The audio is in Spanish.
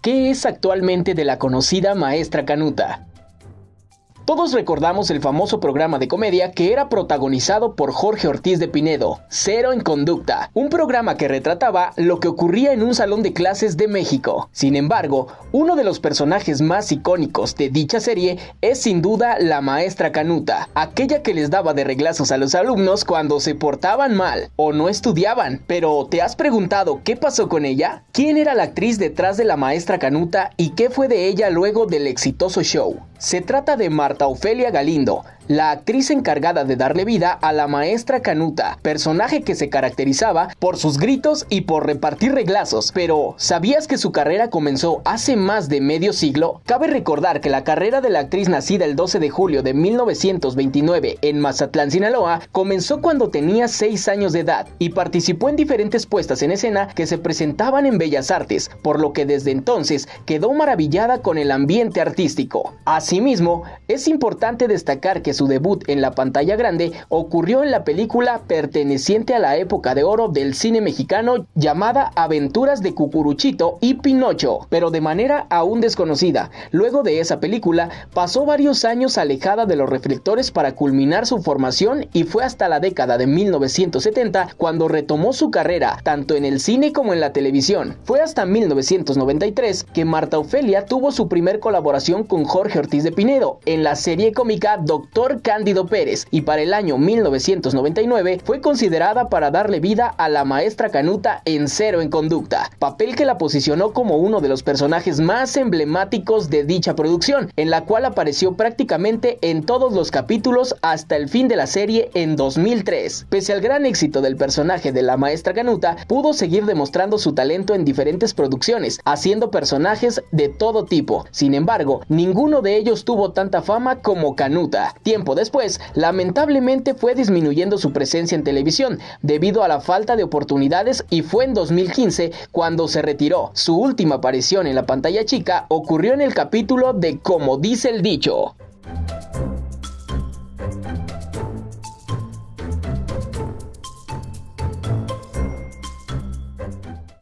¿Qué es actualmente de la conocida maestra Canuta? Todos recordamos el famoso programa de comedia que era protagonizado por Jorge Ortiz de Pinedo, Cero en Conducta, un programa que retrataba lo que ocurría en un salón de clases de México. Sin embargo, uno de los personajes más icónicos de dicha serie es sin duda la maestra Canuta, aquella que les daba de reglazos a los alumnos cuando se portaban mal o no estudiaban. Pero, ¿te has preguntado qué pasó con ella? ¿Quién era la actriz detrás de la maestra Canuta y qué fue de ella luego del exitoso show? Se trata de Marta Ofelia Galindo, la actriz encargada de darle vida a la maestra Canuta, personaje que se caracterizaba por sus gritos y por repartir reglazos. Pero, ¿sabías que su carrera comenzó hace más de medio siglo? Cabe recordar que la carrera de la actriz nacida el 12 de julio de 1929 en Mazatlán, Sinaloa, comenzó cuando tenía 6 años de edad y participó en diferentes puestas en escena que se presentaban en Bellas Artes, por lo que desde entonces quedó maravillada con el ambiente artístico. Asimismo, es importante destacar que su debut en la pantalla grande ocurrió en la película perteneciente a la época de oro del cine mexicano llamada Aventuras de Cucuruchito y Pinocho, pero de manera aún desconocida. Luego de esa película, pasó varios años alejada de los reflectores para culminar su formación y fue hasta la década de 1970 cuando retomó su carrera, tanto en el cine como en la televisión. Fue hasta 1993 que Marta Ofelia tuvo su primer colaboración con Jorge Ortiz de Pinedo en la serie cómica Doctor Cándido Pérez y para el año 1999 fue considerada para darle vida a la maestra Canuta en Cero en Conducta, papel que la posicionó como uno de los personajes más emblemáticos de dicha producción, en la cual apareció prácticamente en todos los capítulos hasta el fin de la serie en 2003. Pese al gran éxito del personaje de la maestra Canuta, pudo seguir demostrando su talento en diferentes producciones, haciendo personajes de todo tipo. Sin embargo, ninguno de ellos tuvo tanta fama como Canuta. Tiempo después, lamentablemente fue disminuyendo su presencia en televisión debido a la falta de oportunidades y fue en 2015 cuando se retiró. Su última aparición en la pantalla chica ocurrió en el capítulo de Como dice el dicho.